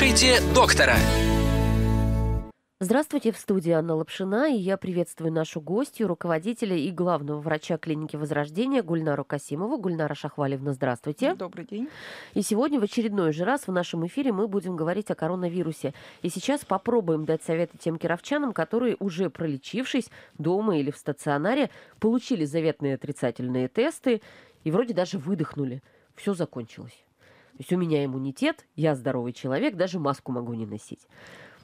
Слушайте доктора. Здравствуйте, в студии Анна Лапшина, и я приветствую нашу гостью, руководителя и главного врача клиники Возрождения Гульнару Касимову. Гульнара Шахвалевна, здравствуйте. Добрый день. И сегодня в очередной же раз в нашем эфире мы будем говорить о коронавирусе. И сейчас попробуем дать советы тем кировчанам, которые, уже пролечившись дома или в стационаре, получили заветные отрицательные тесты и вроде даже выдохнули. Все закончилось. То есть у меня иммунитет, я здоровый человек, даже маску могу не носить.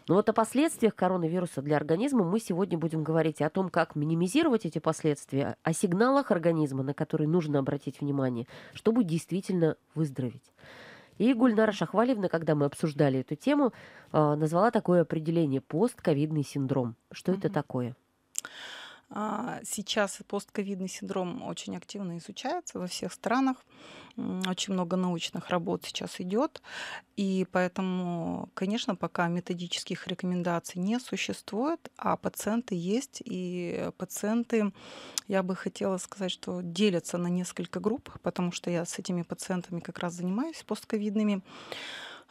Но вот о последствиях коронавируса для организма мы сегодня будем говорить о том, как минимизировать эти последствия, о сигналах организма, на которые нужно обратить внимание, чтобы действительно выздороветь. И Гульнара Шахвалевна, когда мы обсуждали эту тему, а, назвала такое определение постковидный синдром. Что mm-hmm. это такое? А, сейчас постковидный синдром очень активно изучается во всех странах. Очень много научных работ сейчас идет. И поэтому, конечно, пока методических рекомендаций не существует, а пациенты есть. И пациенты, я бы хотела сказать, что делятся на несколько групп, потому что я с этими пациентами как раз занимаюсь постковидными.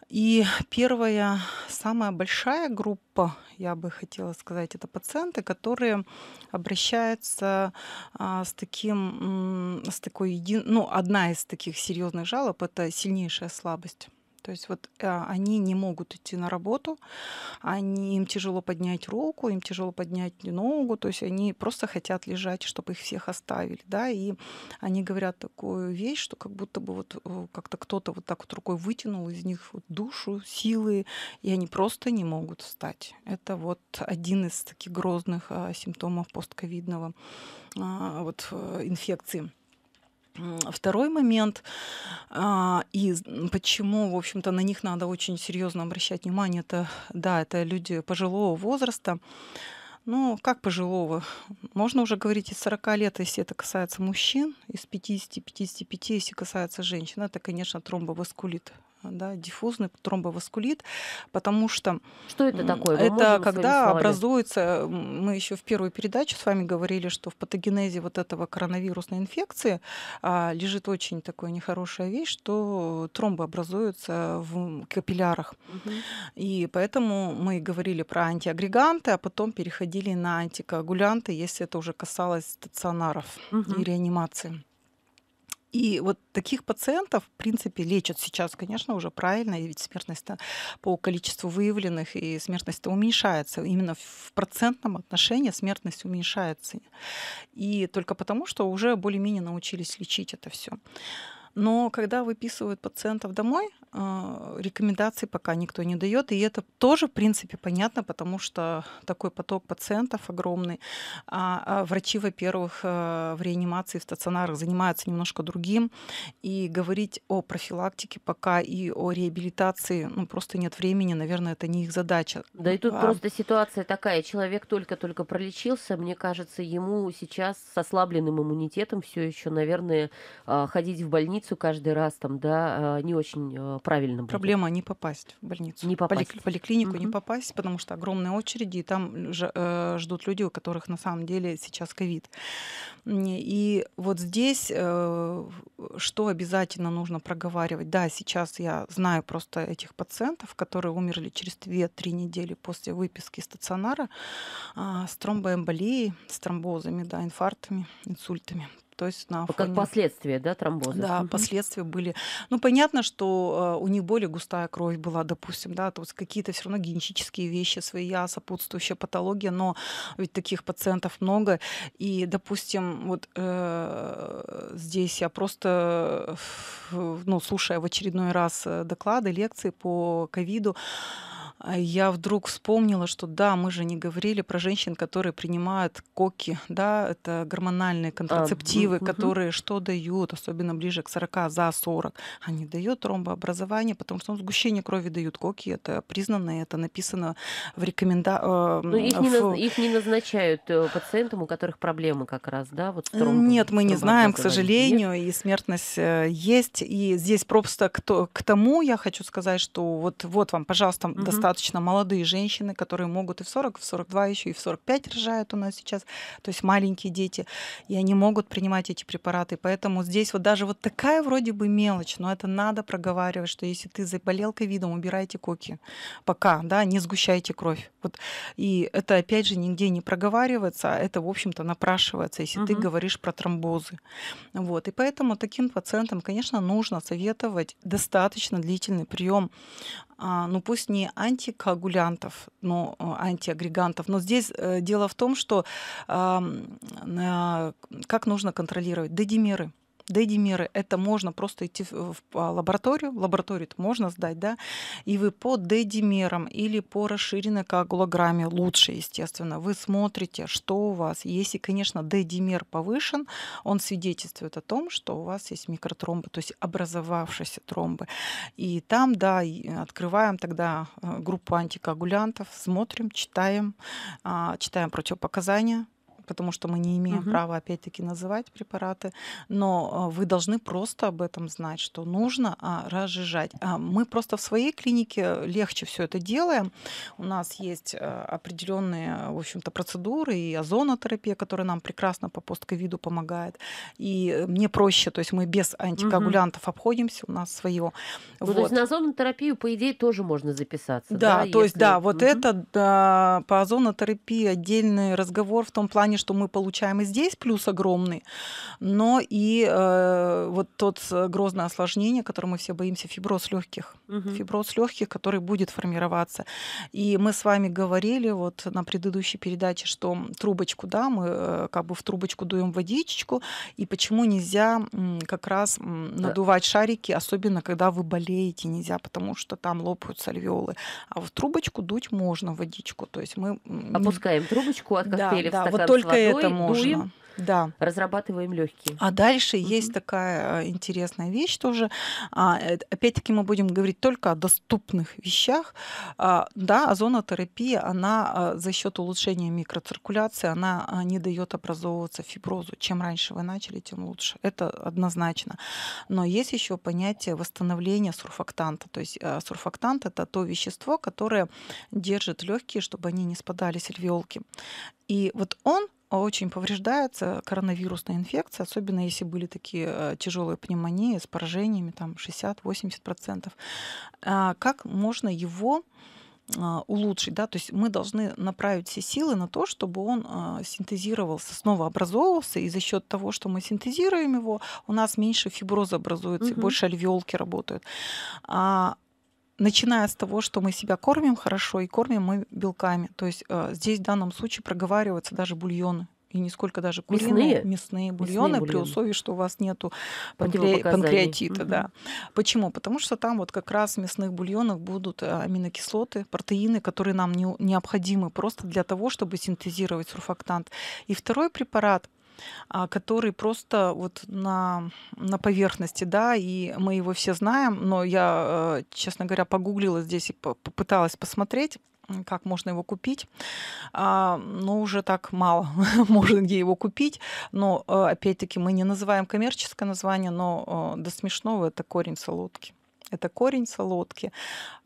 И первая, самая большая группа, я бы хотела сказать, это пациенты, которые обращаются а, с таким, с такой, един... ну, одна из таких серьезных жалоб – это сильнейшая слабость. То есть вот а, они не могут идти на работу, они, им тяжело поднять руку, им тяжело поднять ногу, то есть они просто хотят лежать, чтобы их всех оставили, да, и они говорят такую вещь, что как будто бы вот э, как-то кто-то вот так вот рукой вытянул из них вот душу, силы, и они просто не могут встать. Это вот один из таких грозных а, симптомов постковидного а, вот э, инфекции. Второй момент, а, и почему, в общем-то, на них надо очень серьезно обращать внимание, это, да, это люди пожилого возраста, ну, как пожилого? Можно уже говорить из 40 лет, если это касается мужчин, из 50-55, если касается женщин. Это, конечно, тромбоваскулит да, диффузный тромбоваскулит, потому что... Что это такое? Вы это когда образуется, мы еще в первую передачу с вами говорили, что в патогенезе вот этого коронавирусной инфекции а, лежит очень такая нехорошая вещь, что тромбы образуются в капиллярах. Угу. И поэтому мы говорили про антиагреганты, а потом переходили на антикоагулянты, если это уже касалось стационаров угу. и реанимации. И вот таких пациентов, в принципе, лечат сейчас, конечно, уже правильно, ведь смертность по количеству выявленных и смертность уменьшается. Именно в процентном отношении смертность уменьшается. И только потому, что уже более-менее научились лечить это все. Но когда выписывают пациентов домой, а, рекомендаций пока никто не дает. И это тоже, в принципе, понятно, потому что такой поток пациентов огромный. А, а врачи, во-первых, э, в реанимации, в стационарах занимаются немножко другим. И говорить о профилактике пока и о реабилитации ну, просто нет времени. Наверное, это не их задача. Да и тут а... просто ситуация такая. Человек только-только пролечился. Мне кажется, ему сейчас с ослабленным иммунитетом все еще, наверное, а, ходить в больницу каждый раз там, да, не очень правильно будет. Проблема не попасть в больницу. Не попасть. Поли- поликлинику угу. не попасть, потому что огромные очереди, и там э, ждут люди, у которых на самом деле сейчас ковид. И вот здесь э, что обязательно нужно проговаривать? Да, сейчас я знаю просто этих пациентов, которые умерли через 2-3 недели после выписки стационара а, с тромбоэмболией, с тромбозами, да, инфарктами, инсультами то есть на фоне... Как последствия, да, тромбоза? Да, угу. последствия были. Ну, понятно, что э, у них более густая кровь была, допустим, да, то есть какие-то все равно генетические вещи своя, а, сопутствующая патология, но ведь таких пациентов много. И, допустим, вот э, здесь я просто, ну, слушая в очередной раз э, доклады, лекции по ковиду, а я вдруг вспомнила, что да, мы же не говорили про женщин, которые принимают коки, да, это гормональные а, контрацептивы, а, угу. которые что дают, особенно ближе к 40, за 40, они дают тромбообразование, потому что ну, сгущение крови дают коки, это признано, это написано в рекомендации. Э, а, ну, их, в... Не их не назначают э, пациентам, у которых проблемы как раз, да, вот э, тромб... Нет, мы не знаем, к сожалению, нет. и смертность э, есть, и здесь просто кто... к тому я хочу сказать, что вот, вот вам, пожалуйста, угу. достаточно достаточно молодые женщины, которые могут и в 40, и в 42, еще и в 45 рожают у нас сейчас, то есть маленькие дети, и они могут принимать эти препараты. Поэтому здесь вот даже вот такая вроде бы мелочь, но это надо проговаривать, что если ты заболел ковидом, убирайте коки. Пока, да, не сгущайте кровь. Вот. И это, опять же, нигде не проговаривается, а это, в общем-то, напрашивается, если угу. ты говоришь про тромбозы. Вот. И поэтому таким пациентам, конечно, нужно советовать достаточно длительный прием а, ну пусть не антикоагулянтов, но э, антиагрегантов. Но здесь э, дело в том, что э, как нужно контролировать дедимеры. Дедимеры – это можно просто идти в а, лабораторию, лабораторию это можно сдать, да, и вы по дедимерам или по расширенной коагулограмме, лучше, естественно, вы смотрите, что у вас. Если, конечно, дедимер повышен, он свидетельствует о том, что у вас есть микротромбы, то есть образовавшиеся тромбы. И там, да, открываем тогда э, группу антикоагулянтов, смотрим, читаем, а, читаем противопоказания, потому что мы не имеем угу. права, опять-таки, называть препараты, но э, вы должны просто об этом знать, что нужно а, разжижать. А мы просто в своей клинике легче все это делаем. У нас есть э, определенные, в общем-то, процедуры и озонотерапия, которая нам прекрасно по постковиду помогает. И э, мне проще, то есть мы без антикоагулянтов угу. обходимся, у нас свое. Ну, вот. То есть на озонотерапию, по идее, тоже можно записаться. Да, да то если... есть, да, вот угу. это да, по озонотерапии отдельный разговор в том плане, плане, что мы получаем и здесь плюс огромный, но и э, вот тот э, грозное осложнение, которое мы все боимся, фиброз легких. Угу. Фиброз легких, который будет формироваться. И мы с вами говорили вот на предыдущей передаче, что трубочку, да, мы э, как бы в трубочку дуем водичечку, и почему нельзя как раз надувать да. шарики, особенно когда вы болеете, нельзя, потому что там лопаются альвеолы. А в трубочку дуть можно водичку, то есть мы... Опускаем трубочку от коктейля да, в да. стакан вот только только водой, это можно. Дуем, да. Разрабатываем легкие. А дальше угу. есть такая э, интересная вещь тоже. А, опять-таки мы будем говорить только о доступных вещах. А, да, озонотерапия, она э, за счет улучшения микроциркуляции, она э, не дает образовываться фиброзу. Чем раньше вы начали, тем лучше. Это однозначно. Но есть еще понятие восстановления сурфактанта. То есть сурфактант это то вещество, которое держит легкие, чтобы они не спадали с альвеолки. И вот он очень повреждается коронавирусная инфекция, особенно если были такие э, тяжелые пневмонии с поражениями там 60-80%. А как можно его а, улучшить, да, то есть мы должны направить все силы на то, чтобы он а, синтезировался, снова образовывался, и за счет того, что мы синтезируем его, у нас меньше фиброза образуется, угу. больше альвеолки работают. А начиная с того, что мы себя кормим хорошо и кормим мы белками. То есть э, здесь в данном случае проговариваются даже бульоны и нисколько даже куриные, мясные, мясные бульоны, мясные бульоны. при условии, что у вас нету панкре... панкреатита. Угу. Да. Почему? Потому что там вот как раз в мясных бульонах будут э, аминокислоты, протеины, которые нам не... необходимы просто для того, чтобы синтезировать сурфактант. И второй препарат – а, который просто вот на, на поверхности, да, и мы его все знаем, но я, э, честно говоря, погуглила здесь и попыталась посмотреть как можно его купить. А, ну, уже так мало можно где его купить. Но, э, опять-таки, мы не называем коммерческое название, но э, до смешного это корень солодки. Это корень солодки.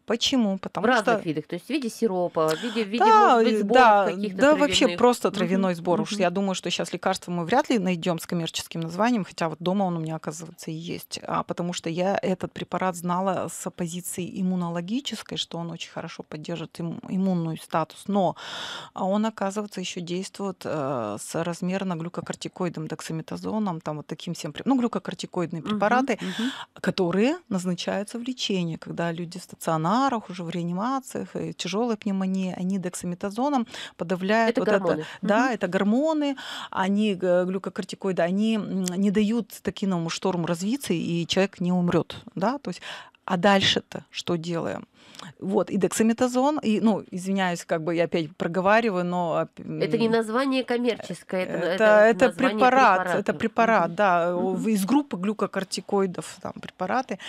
Почему? Потому в разных что... видах, то есть в виде сиропа, в виде, в виде да, может быть, сборов да, каких-то Да, вообще просто травяной сбор. Mm-hmm. Уж я думаю, что сейчас лекарства мы вряд ли найдем с коммерческим названием, хотя вот дома он у меня, оказывается, и есть. А, потому что я этот препарат знала с позиции иммунологической, что он очень хорошо поддержит им, иммунный статус, но он, оказывается, еще действует э, соразмерно глюкокортикоидом, дексаметазоном, там вот таким всем, ну, глюкокортикоидные препараты, Mm-hmm. которые назначаются в лечении, когда люди стационарно стационарах, уже в реанимациях, тяжелая пневмония, они дексаметазоном подавляют... Это вот гормоны. Это, да, mm-hmm. это гормоны, они э, глюкокортикоиды, они не дают такиному шторму развиться, и человек не умрет. Да? То есть а дальше-то что делаем? Вот, и дексаметазон, и, ну, извиняюсь, как бы я опять проговариваю, но... Это не название коммерческое, это, это, это, препарат, препарата. это препарат, да, из группы глюкокортикоидов, там, препараты,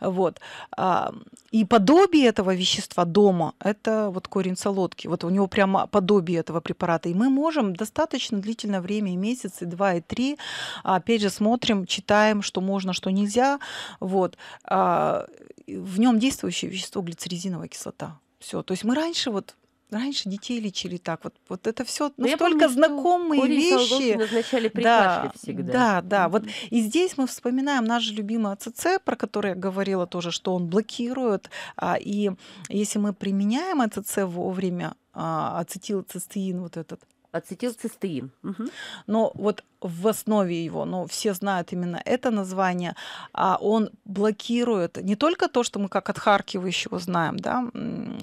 вот. А, и подобие этого вещества дома – это вот корень солодки. Вот у него прямо подобие этого препарата. И мы можем достаточно длительное время, месяцы два, и три, опять же, смотрим, читаем, что можно, что нельзя. Вот. А, в нем действующее вещество глицеризиновая кислота. Все. То есть мы раньше вот Раньше детей лечили так. Вот, вот это все ну, столько помню, знакомые вещи. назначали при да, всегда. Да, да. Mm-hmm. Вот и здесь мы вспоминаем наш же любимый АЦЦ, про который я говорила тоже, что он блокирует. А, и если мы применяем АЦЦ вовремя, ацетилцистеин вот этот, Ацетилцистеин. Угу. Но вот в основе его, но ну, все знают именно это название, а он блокирует не только то, что мы как отхаркивающего знаем, да,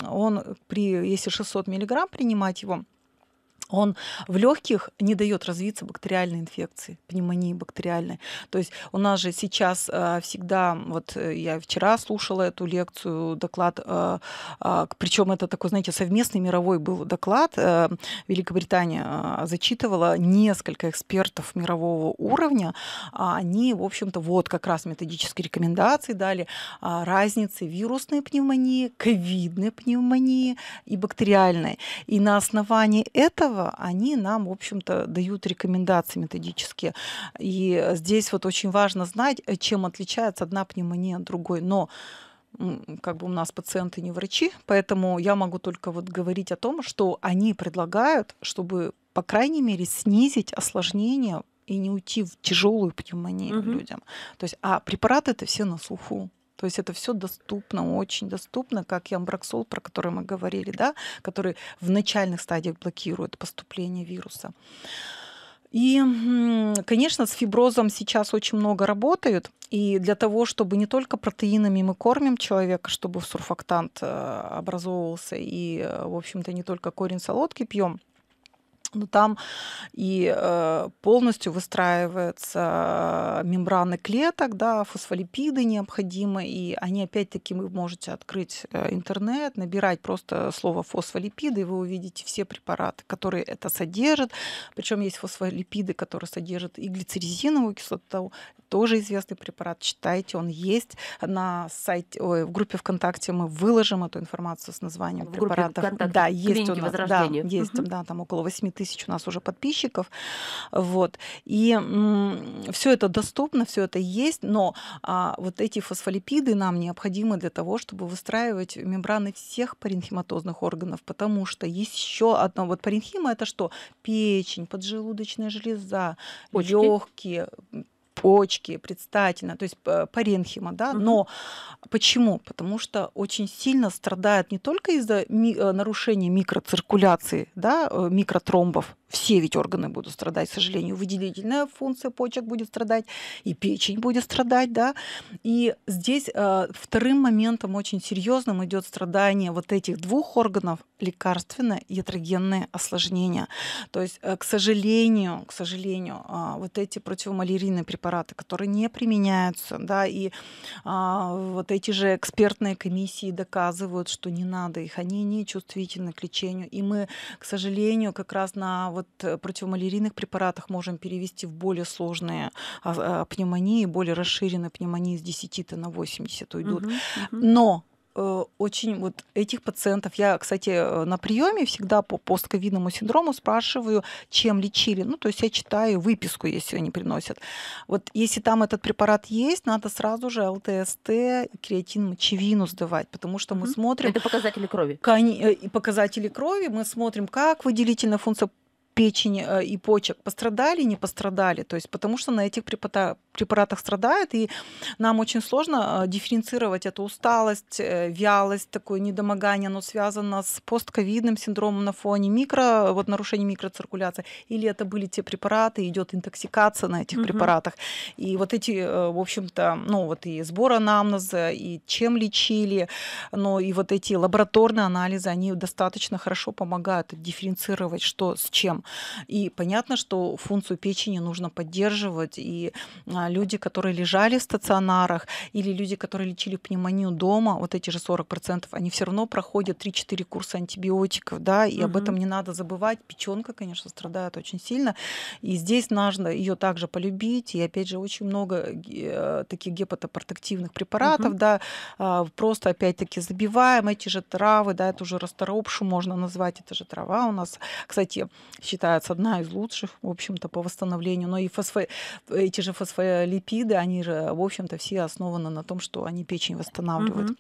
он при, если 600 миллиграмм принимать его, он в легких не дает развиться бактериальной инфекции, пневмонии бактериальной. То есть у нас же сейчас э, всегда, вот э, я вчера слушала эту лекцию, доклад, э, а, причем это такой, знаете, совместный мировой был доклад, Великобритания зачитывала несколько экспертов мирового уровня, а они, в общем-то, вот как раз методические рекомендации дали а, разницы вирусной пневмонии, ковидной пневмонии и бактериальной. И на основании этого этого они нам, в общем-то, дают рекомендации методические. И здесь вот очень важно знать, э, чем отличается одна пневмония от другой. Но как бы у нас пациенты не врачи, поэтому я могу только вот говорить о том, что они предлагают, чтобы, по крайней мере, снизить осложнения и не уйти в тяжелую пневмонию угу. людям. То есть, а препараты это все на слуху. То есть это все доступно, очень доступно, как и амброксол, про который мы говорили, да, который в начальных стадиях блокирует поступление вируса. И, конечно, с фиброзом сейчас очень много работают. И для того, чтобы не только протеинами мы кормим человека, чтобы сурфактант э, образовывался, и, э, в общем-то, не только корень солодки пьем, но ну, там и э, полностью выстраиваются э, мембраны клеток, да, фосфолипиды необходимы, и они опять-таки вы можете открыть э, интернет, набирать просто слово фосфолипиды, и вы увидите все препараты, которые это содержат. Причем есть фосфолипиды, которые содержат и глицеризиновую кислоту, тоже известный препарат, читайте, он есть на сайте, ой, в группе ВКонтакте мы выложим эту информацию с названием препаратов. Да, есть у нас, да, есть, угу. да, там около 8 тысяч у нас уже подписчиков. Вот. И все это доступно, все это есть, но а, вот эти фосфолипиды нам необходимы для того, чтобы выстраивать мембраны всех паренхематозных органов, потому что еще одно, вот паренхима это что? Печень, поджелудочная железа, легкие, почки, предстательно, то есть паренхима, да, но почему? Потому что очень сильно страдает не только из-за ми- э, нарушения микроциркуляции, да, э, микротромбов, все ведь органы будут страдать, к сожалению, выделительная функция почек будет страдать, и печень будет страдать, да. И здесь э, вторым моментом очень серьезным идет страдание вот этих двух органов лекарственное и ятрогенные осложнения. То есть, э, к сожалению, к сожалению, э, вот эти противомалярийные препараты, которые не применяются, да, и э, вот эти же экспертные комиссии доказывают, что не надо их, они не чувствительны к лечению, и мы, к сожалению, как раз на вот э, противомалярийных препаратах можем перевести в более сложные а, а, пневмонии, более расширенные пневмонии с 10 на 80 уйдут. Угу, угу. Но э, очень вот этих пациентов, я, кстати, э, на приеме всегда по постковидному синдрому спрашиваю, чем лечили. Ну, то есть я читаю выписку, если они приносят. Вот если там этот препарат есть, надо сразу же ЛТСТ, креатин, мочевину сдавать, потому что мы смотрим... Это показатели крови? Показатели крови, мы смотрим, как выделительная функция печени э, и почек пострадали, не пострадали, то есть потому что на этих препаратах препаратах страдает, и нам очень сложно э, дифференцировать эту усталость, э, вялость, такое недомогание, оно связано с постковидным синдромом на фоне микро, вот нарушений микроциркуляции, или это были те препараты, идет интоксикация на этих угу. препаратах. И вот эти, э, в общем-то, ну вот и сбор анамнеза, и чем лечили, но и вот эти лабораторные анализы, они достаточно хорошо помогают дифференцировать, что с чем. И понятно, что функцию печени нужно поддерживать, и а, люди, которые лежали в стационарах или люди, которые лечили пневмонию дома, вот эти же 40%, они все равно проходят 3-4 курса антибиотиков, да, и угу. об этом не надо забывать. Печенка, конечно, страдает очень сильно. И здесь нужно ее также полюбить. И опять же, очень много э, таких гепатопротективных препаратов, угу. да, а, просто опять-таки забиваем эти же травы, да, это уже расторопшу можно назвать, это же трава у нас, кстати, считается одна из лучших, в общем-то, по восстановлению. Но и фосфо... эти же фосфо Э, липиды, они же, в общем-то, все основаны на том, что они печень восстанавливают. Угу.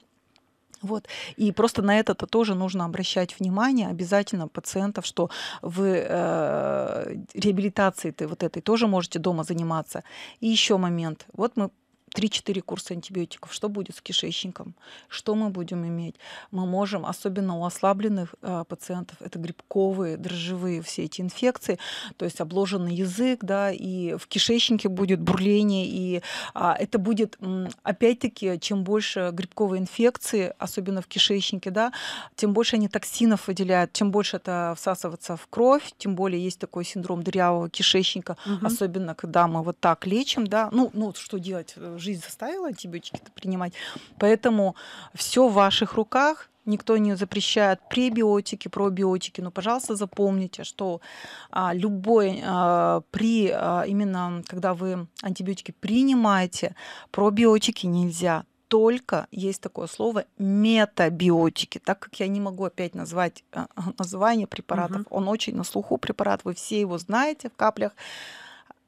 Вот. И просто на это-то тоже нужно обращать внимание обязательно пациентов, что в э, реабилитации -то вот этой тоже можете дома заниматься. И еще момент. Вот мы 3-4 курса антибиотиков, что будет с кишечником, что мы будем иметь. Мы можем, особенно у ослабленных э, пациентов, это грибковые, дрожжевые все эти инфекции, то есть обложенный язык, да, и в кишечнике будет бурление, и а, это будет, опять-таки, чем больше грибковой инфекции, особенно в кишечнике, да, тем больше они токсинов выделяют, чем больше это всасывается в кровь, тем более есть такой синдром дырявого кишечника, угу. особенно когда мы вот так лечим, да, ну, ну что делать, э, жизнь заставила антибиотики принимать. Поэтому все в ваших руках. Никто не запрещает пребиотики, пробиотики. Но, пожалуйста, запомните, что а, любой а, при а, именно когда вы антибиотики принимаете, пробиотики нельзя только есть такое слово метабиотики, так как я не могу опять назвать а, название препаратов. Угу. Он очень на слуху препарат, вы все его знаете в каплях.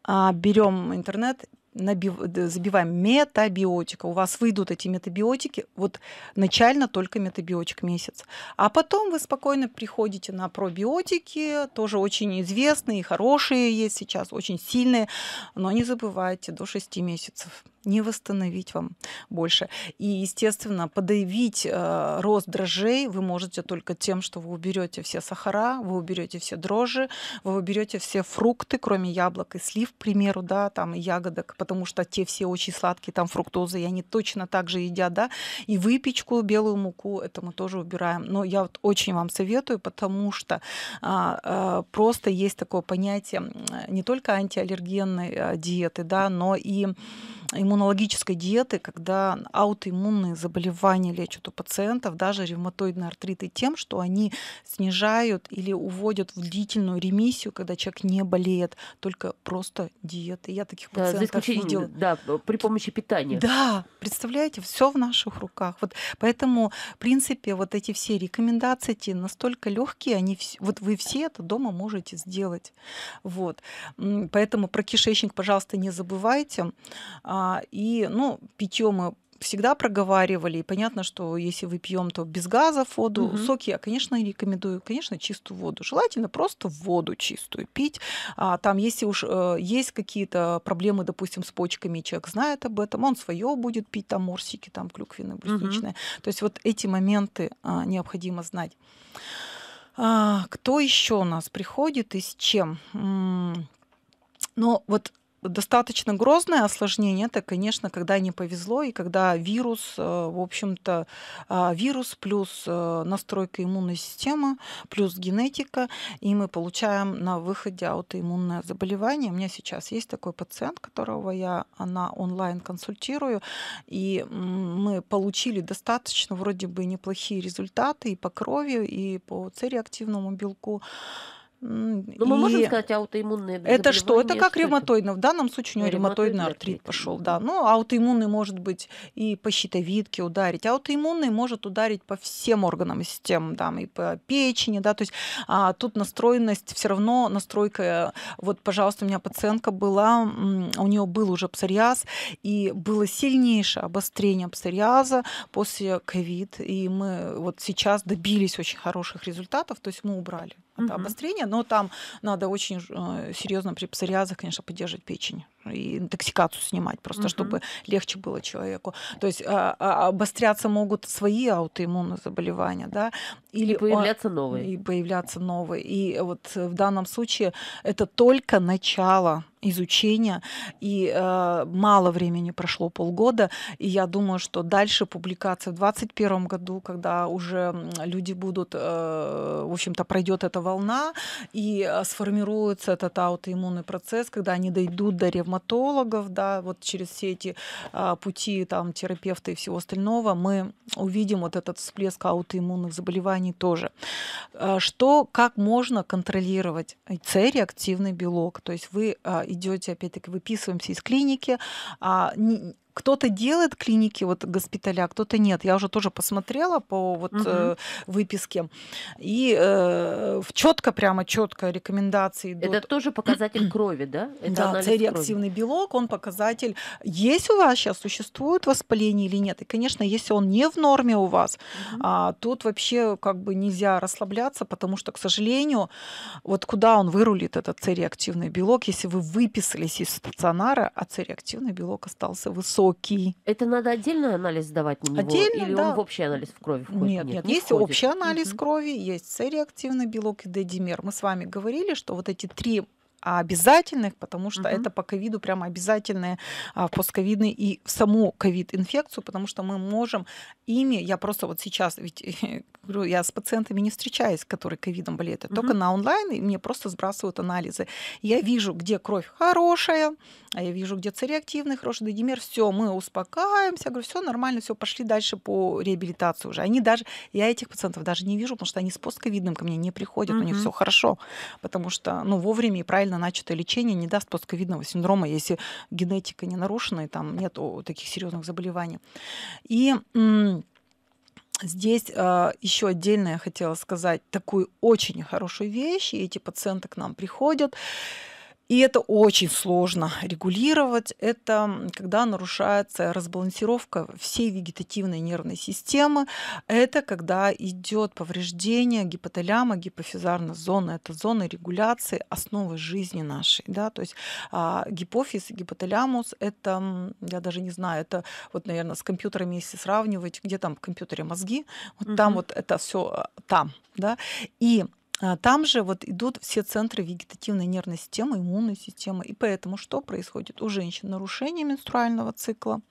А, Берем интернет, набив, забиваем метабиотика, у вас выйдут эти метабиотики, вот начально только метабиотик месяц. А потом вы спокойно приходите на пробиотики, тоже очень известные, хорошие есть сейчас, очень сильные, но не забывайте до 6 месяцев не восстановить вам больше. И, естественно, подавить э, рост дрожжей вы можете только тем, что вы уберете все сахара, вы уберете все дрожжи, вы уберете все фрукты, кроме яблок и слив, к примеру, да, там и ягодок, потому что те все очень сладкие, там фруктозы, и они точно так же едят, да, и выпечку, белую муку, это мы тоже убираем. Но я вот очень вам советую, потому что э, э, просто есть такое понятие не только антиаллергенной э, диеты, да, но и иммунологической диеты, когда аутоиммунные заболевания лечат у пациентов, даже ревматоидные артриты, тем, что они снижают или уводят в длительную ремиссию, когда человек не болеет, только просто диеты. Я таких да, пациентов видела. Да, при помощи питания. Да, представляете, все в наших руках. Вот поэтому, в принципе, вот эти все рекомендации эти настолько легкие, они вот вы все это дома можете сделать. Вот. Поэтому про кишечник, пожалуйста, не забывайте. А, а, и, ну, питье мы всегда проговаривали. И понятно, что если вы пьем, то без газа воду. Угу. Соки я, а, конечно, рекомендую, конечно, чистую воду. Желательно просто воду чистую пить. А, там, если уж э, есть какие-то проблемы, допустим, с почками, человек знает об этом, он свое будет пить, там морсики, там клюквенные, брусничные. Угу. То есть вот эти моменты а, необходимо знать. А, кто еще у нас приходит и с чем? Но ну, вот достаточно грозное осложнение, это, конечно, когда не повезло, и когда вирус, э, в общем-то, а, вирус плюс э, настройка иммунной системы, плюс генетика, и мы получаем на выходе аутоиммунное заболевание. У меня сейчас есть такой пациент, которого я она онлайн консультирую, и мы получили достаточно вроде бы неплохие результаты и по крови, и по цереактивному белку. Но ну, и... мы можем сказать аутоиммунные Это что? Это как что ревматоидно. В данном случае у него ревматоидный, ревматоидный артрит, артрит пошел, да. Ну, аутоиммунный может быть и по щитовидке ударить. Аутоиммунный может ударить по всем органам и системам, да, и по печени, да. То есть а, тут настроенность все равно настройка. Э, вот, пожалуйста, у меня пациентка была, у нее был уже псориаз, и было сильнейшее обострение псориаза после ковид, и мы вот сейчас добились очень хороших результатов, то есть мы убрали какого-то угу. обострения, но там надо очень э, серьезно при псориазах, конечно, поддерживать печень и интоксикацию снимать просто, угу. чтобы легче было человеку. То есть а, а, обостряться могут свои аутоиммунные заболевания, да, или и появляться он, новые. И появляться новые. И вот в данном случае это только начало изучения, и э, мало времени прошло полгода, и я думаю, что дальше публикация в 2021 году, когда уже люди будут, э, в общем-то, пройдет эта волна, и э, сформируется этот аутоиммунный процесс, когда они дойдут до ревматологов, да, вот через все эти э, пути там терапевта и всего остального, мы увидим вот этот всплеск аутоиммунных заболеваний тоже. Э, что, как можно контролировать C-реактивный белок, то есть вы э, идете, опять-таки, выписываемся из клиники, а, не, кто-то делает клиники вот госпиталя, кто-то нет. Я уже тоже посмотрела по вот угу. э, выписке и э, четко прямо четко рекомендации идут. Это тоже показатель крови, да? Это да, С-реактивный белок, он показатель, есть у вас сейчас существует воспаление или нет. И, конечно, если он не в норме у вас, угу. а, тут вообще как бы нельзя расслабляться, потому что, к сожалению, вот куда он вырулит этот цереактивный белок, если вы выписались из стационара, а цереактивный белок остался высокий высокий. Это надо отдельный анализ сдавать на него? Отдельно, Или да. он в общий анализ в крови входит? Нет, нет, нет не есть входит. общий анализ угу. крови, есть цереактивный белок и дедимер. Мы с вами говорили, что вот эти три обязательных, потому что угу. это по ковиду прямо обязательные а, постковидные и в саму ковид-инфекцию, потому что мы можем ими, я просто вот сейчас, ведь я с пациентами не встречаюсь, которые ковидом болеют, угу. только на онлайн, и мне просто сбрасывают анализы. Я вижу, где кровь хорошая, а я вижу где-то реактивный, хороший дегимер, все, мы успокаиваемся, говорю, все нормально, все, пошли дальше по реабилитации уже. Они даже, я этих пациентов даже не вижу, потому что они с постковидным ко мне не приходят, угу. у них все хорошо, потому что, ну, вовремя и правильно начатое лечение не даст постковидного синдрома, если генетика не нарушена и там нет таких серьезных заболеваний. И Здесь э, еще отдельно я хотела сказать такую очень хорошую вещь. И эти пациенты к нам приходят. И это очень сложно регулировать. Это когда нарушается разбалансировка всей вегетативной нервной системы. Это когда идет повреждение гипоталяма, гипофизарной зоны. Это зоны регуляции основы жизни нашей. Да? То есть а, гипофиз и гипоталямус – это, я даже не знаю, это вот, наверное, с компьютерами, если сравнивать, где там в компьютере мозги, вот угу. там вот это все а, там. Да? И а, там же вот идут все центры вегетативной нервной системы, иммунной системы. И поэтому что происходит? У женщин нарушение менструального цикла.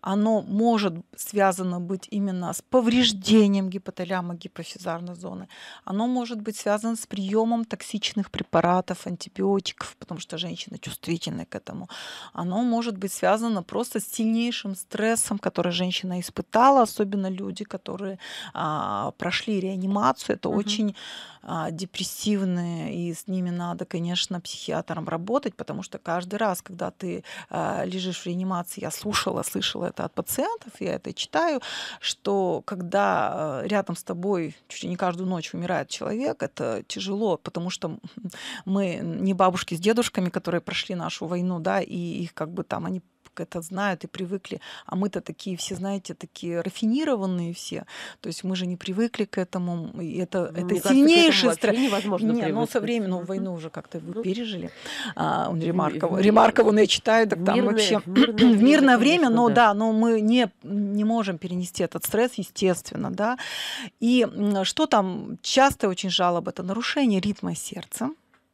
Оно может связано быть именно с повреждением гипоталяма гипофизарной зоны. Оно может быть связано с приемом токсичных препаратов, антибиотиков, потому что женщина чувствительна к этому. Оно может быть связано просто с сильнейшим стрессом, который женщина испытала, особенно люди, которые а, прошли реанимацию. Это угу. очень а, депрессивные, и с ними надо, конечно, психиатром работать, потому что каждый раз, когда ты а, лежишь в реанимации, я слушала, слышала это от пациентов, я это читаю, что когда а, рядом с тобой чуть ли не каждую ночь умирает человек, это тяжело, потому что мы не бабушки с дедушками, которые прошли нашу войну, да, и их как бы там они это знают и привыкли. А мы-то такие все, знаете, такие рафинированные все. То есть мы же не привыкли к этому. И это, ну, это сильнейший страх. Невозможно не, но ну, со временем, ну, войну уже как-то ну, пережили. А, Ремаркова, Ремаркова ну, я читаю, так там мирное, вообще мирное, в мирное время, но да, но мы не, не можем перенести этот стресс, естественно, да. И что там часто очень жалоба, это нарушение ритма сердца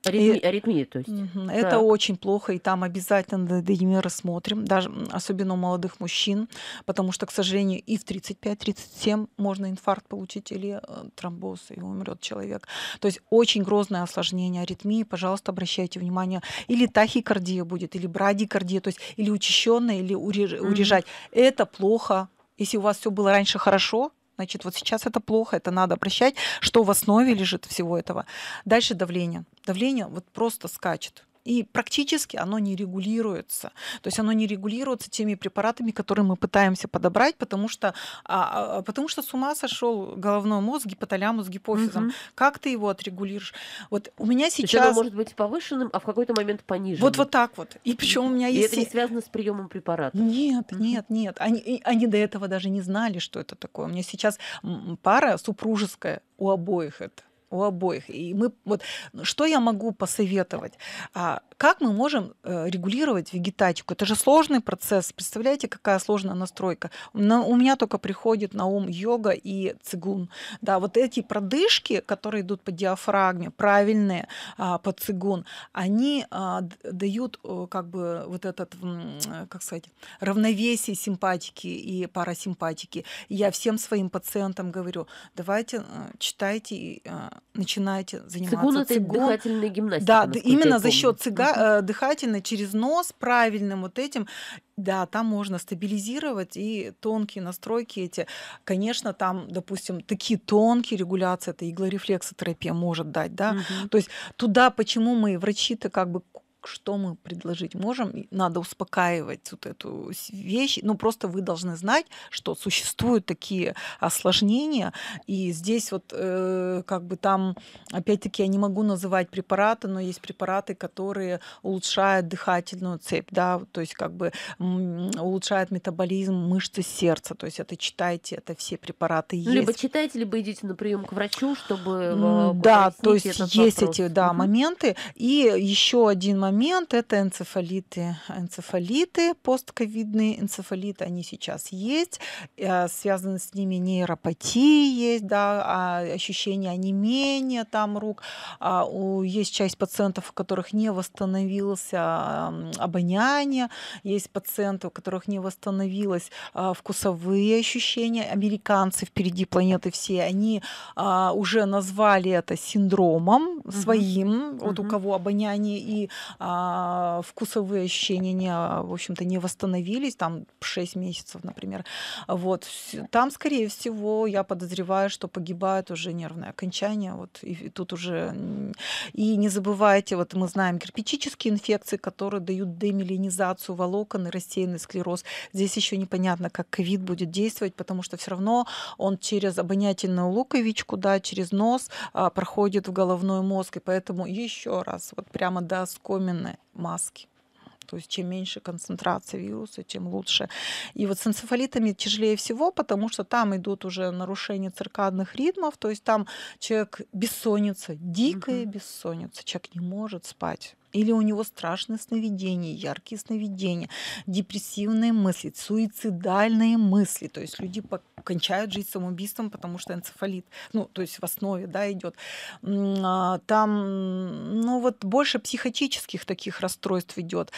Аритми, и, аритмия, то есть. Угу, да. Это очень плохо, и там обязательно дедемин рассмотрим, даже особенно у молодых мужчин, потому что, к сожалению, и в 35-37 можно инфаркт получить или э, тромбоз, и умрет человек. То есть очень грозное осложнение аритмии, пожалуйста, обращайте внимание. Или тахикардия будет, или брадикардия, то есть или учащенная, или уреж, угу. урежать. Это плохо. Если у вас все было раньше хорошо, значит, вот сейчас это плохо, это надо прощать, что в основе лежит всего этого. Дальше давление. Давление вот просто скачет и практически оно не регулируется. То есть оно не регулируется теми препаратами, которые мы пытаемся подобрать, потому что, а, а потому что с ума сошел головной мозг, гипоталямус, гипофизом. Угу. Как ты его отрегулируешь? Вот у меня сейчас... Оно может быть повышенным, а в какой-то момент пониженным. Вот вот так вот. И причем у меня и есть... И это не связано с приемом препарата. Нет, нет, нет. Они, они до этого даже не знали, что это такое. У меня сейчас пара супружеская, у обоих это у обоих. И мы вот что я могу посоветовать? А, как мы можем э, регулировать вегетатику? Это же сложный процесс. Представляете, какая сложная настройка? у меня только приходит на ум йога и цигун. Да, вот эти продышки, которые идут по диафрагме, правильные а, по цигун, они а, дают э, как бы вот этот, э, как сказать, равновесие симпатики и парасимпатики. Я всем своим пациентам говорю, давайте читайте и начинайте заниматься цигун. цигун. это дыхательная гимнастика. Да, именно за счет цига дыха, э, дыхательно через нос правильным вот этим. Да, там можно стабилизировать и тонкие настройки эти. Конечно, там, допустим, такие тонкие регуляции, это иглорефлексотерапия может дать, да. Угу. То есть туда, почему мы, врачи-то как бы что мы предложить можем. надо успокаивать вот эту вещь. Ну, просто вы должны знать, что существуют такие осложнения. И здесь вот э, как бы там, опять-таки, я не могу называть препараты, но есть препараты, которые улучшают дыхательную цепь, да, то есть как бы улучшают метаболизм мышцы сердца. То есть это читайте, это все препараты ну, есть. Либо читайте, либо идите на прием к врачу, чтобы... Э, да, то есть есть вопрос. эти да, моменты. И еще один момент момент это энцефалиты. Энцефалиты, постковидные энцефалиты, они сейчас есть. Э, связаны с ними нейропатии есть, да, а ощущение онемения там рук. А, есть часть пациентов, у которых не восстановился обоняние. Есть пациенты, у которых не восстановилось а, вкусовые ощущения. Американцы впереди планеты все, они уже назвали это синдромом своим, угу. вот у кого обоняние и а, вкусовые ощущения не, а, в общем-то, не восстановились, там 6 месяцев, например. Вот. Там, скорее всего, я подозреваю, что погибает уже нервное окончание, вот, и, и тут уже... И не забывайте, вот мы знаем кирпичические инфекции, которые дают демилинизацию волокон и рассеянный склероз. Здесь еще непонятно, как ковид будет действовать, потому что все равно он через обонятельную луковичку, да, через нос а, проходит в головной мозг, и поэтому еще раз, вот прямо до оскомина именно маски. То есть чем меньше концентрация вируса, тем лучше. И вот с энцефалитами тяжелее всего, потому что там идут уже нарушения циркадных ритмов, то есть там человек бессонница, дикая угу. бессонница, человек не может спать или у него страшные сновидения, яркие сновидения, депрессивные мысли, суицидальные мысли. То есть люди кончают жизнь самоубийством, потому что энцефалит, ну, то есть в основе, да, идет. А, там, ну, вот больше психотических таких расстройств идет.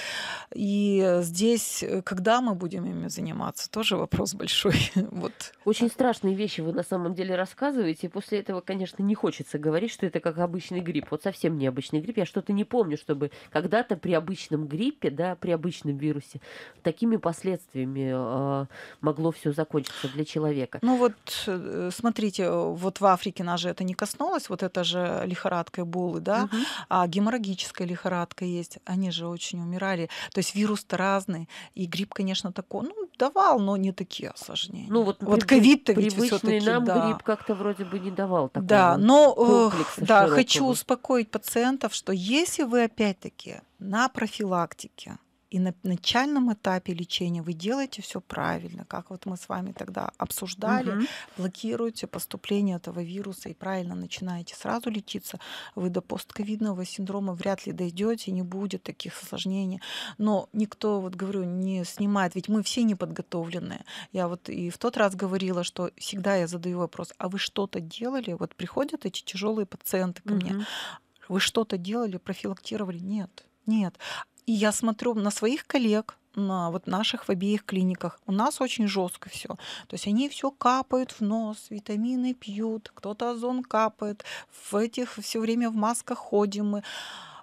И здесь, э, когда мы будем ими заниматься, тоже вопрос большой. вот. Очень страшные вещи вы на самом деле рассказываете. После этого, конечно, не хочется говорить, что это как обычный грипп. Вот совсем необычный грипп. Я что-то не помню, чтобы бы когда-то при обычном гриппе, да, при обычном вирусе, такими последствиями э, могло все закончиться для человека. Ну вот, э, смотрите, вот в Африке нас же это не коснулось, вот это же лихорадка Эболы, да, угу. а геморрагическая лихорадка есть, они же очень умирали. То есть вирус-то разный, и грипп, конечно, такой, ну, давал, но не такие осложнения. Ну вот, вот ковид-то ведь все-таки, нам да. грипп как-то вроде бы не давал такого. Да, но да, хочу успокоить пациентов, что если вы опять опять-таки, на профилактике и на начальном этапе лечения вы делаете все правильно, как вот мы с вами тогда обсуждали, угу. блокируете поступление этого вируса и правильно начинаете сразу лечиться, вы до постковидного синдрома вряд ли дойдете, не будет таких осложнений. Но никто, вот говорю, не снимает, ведь мы все неподготовленные. Я вот и в тот раз говорила, что всегда я задаю вопрос, а вы что-то делали? Вот приходят эти тяжелые пациенты ко угу. мне, вы что-то делали, профилактировали? Нет, нет. И я смотрю на своих коллег, на вот наших в обеих клиниках. У нас очень жестко все. То есть они все капают в нос, витамины пьют, кто-то озон капает, в этих все время в масках ходим мы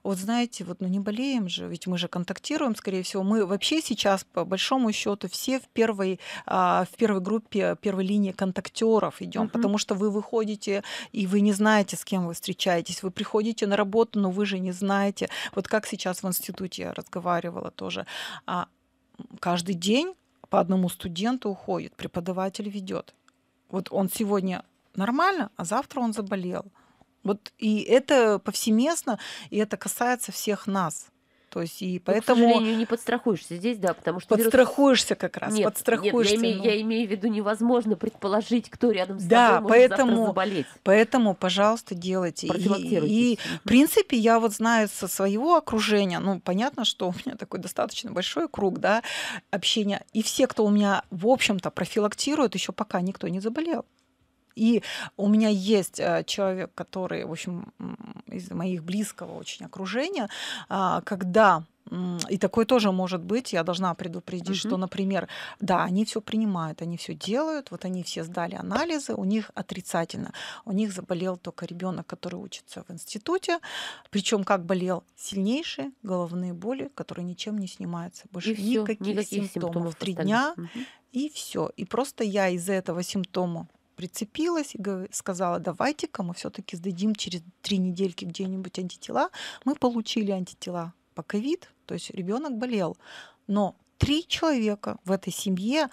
вот знаете, вот ну не болеем же, ведь мы же контактируем, скорее всего, мы вообще сейчас по большому счету все в первой а, в первой группе первой линии контактеров идем, угу. потому что вы выходите и вы не знаете, с кем вы встречаетесь, вы приходите на работу, но вы же не знаете. Вот как сейчас в институте я разговаривала тоже. А, каждый день по одному студенту уходит, преподаватель ведет. Вот он сегодня нормально, а завтра он заболел. Вот и это повсеместно, и это касается всех нас. То есть и ну, поэтому... Но, к сожалению, не подстрахуешься здесь, да, потому что... Подстрахуешься вирус... как раз, нет, подстрахуешься. Нет, я, имею, ну... я имею в виду, невозможно предположить, кто рядом с да, тобой поэтому, может завтра заболеть. поэтому, пожалуйста, делайте. И, и, в принципе, я вот знаю со своего окружения, ну, понятно, что у меня такой достаточно большой круг, да, общения, и все, кто у меня, в общем-то, профилактирует, еще пока никто не заболел. И у меня есть э, человек, который, в общем, из моих близкого очень окружения, а, когда и такое тоже может быть. Я должна предупредить, угу. что, например, да, они все принимают, они все делают, вот они все сдали анализы, у них отрицательно. У них заболел только ребенок, который учится в институте. Причем как болел сильнейшие головные боли, которые ничем не снимаются. Больше и никаких, всё, никаких симптомов. Три дня угу. и все. И просто я из-за этого симптома прицепилась и сказала, давайте-ка мы все-таки сдадим через три недельки где-нибудь антитела. Мы получили антитела по ковид, то есть ребенок болел. Но три человека в этой семье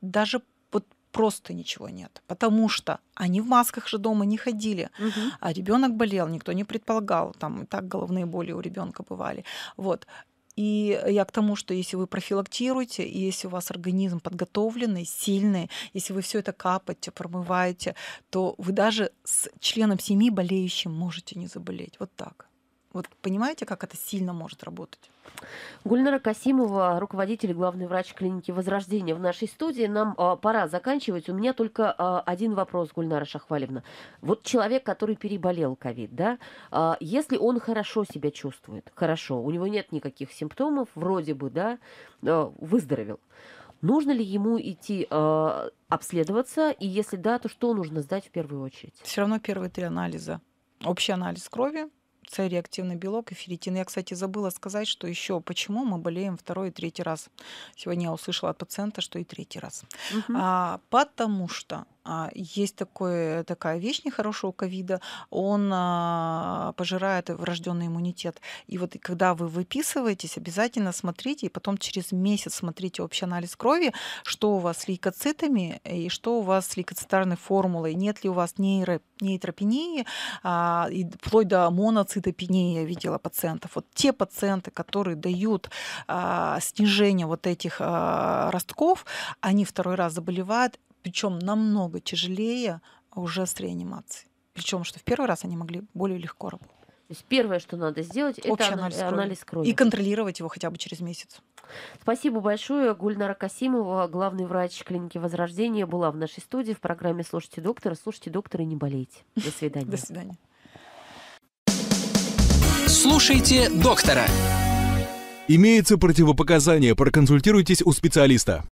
даже вот просто ничего нет, потому что они в масках же дома не ходили, угу. а ребенок болел, никто не предполагал, там и так головные боли у ребенка бывали. Вот. И я к тому, что если вы профилактируете, и если у вас организм подготовленный, сильный, если вы все это капаете, промываете, то вы даже с членом семьи болеющим можете не заболеть. Вот так. Вот понимаете, как это сильно может работать? Гульнара Касимова, руководитель и главный врач клиники Возрождения в нашей студии. Нам э, пора заканчивать. У меня только э, один вопрос, Гульнара Шахвалевна. Вот человек, который переболел ковид, да, э, если он хорошо себя чувствует, хорошо, у него нет никаких симптомов, вроде бы, да, э, выздоровел. Нужно ли ему идти э, обследоваться? И если да, то что нужно сдать в первую очередь? Все равно первые три анализа. Общий анализ крови, с-реактивный белок и ферритин. Я, кстати, забыла сказать, что еще почему мы болеем второй и третий раз. Сегодня я услышала от пациента, что и третий раз. Угу. А, потому что а, есть такое, такая вещь нехорошего ковида, он а, пожирает врожденный иммунитет. И вот когда вы выписываетесь, обязательно смотрите, и потом через месяц смотрите общий анализ крови, что у вас с лейкоцитами, и что у вас с лейкоцитарной формулой, нет ли у вас нейро, нейтропении, а, и вплоть до моноцитопении я видела пациентов. Вот те пациенты, которые дают снижение вот этих ростков, они второй раз заболевают, причем намного тяжелее а, уже с реанимацией. Причем, что в первый раз они могли более легко работать. То есть первое, что надо сделать, Общий это анализ крови. анализ крови. И контролировать его хотя бы через месяц. Спасибо большое. Гульнара Касимова, главный врач клиники Возрождения, была в нашей студии в программе «Слушайте доктора». Слушайте доктора и не болейте. До свидания. До свидания. Слушайте доктора. Имеется противопоказание. Проконсультируйтесь у специалиста.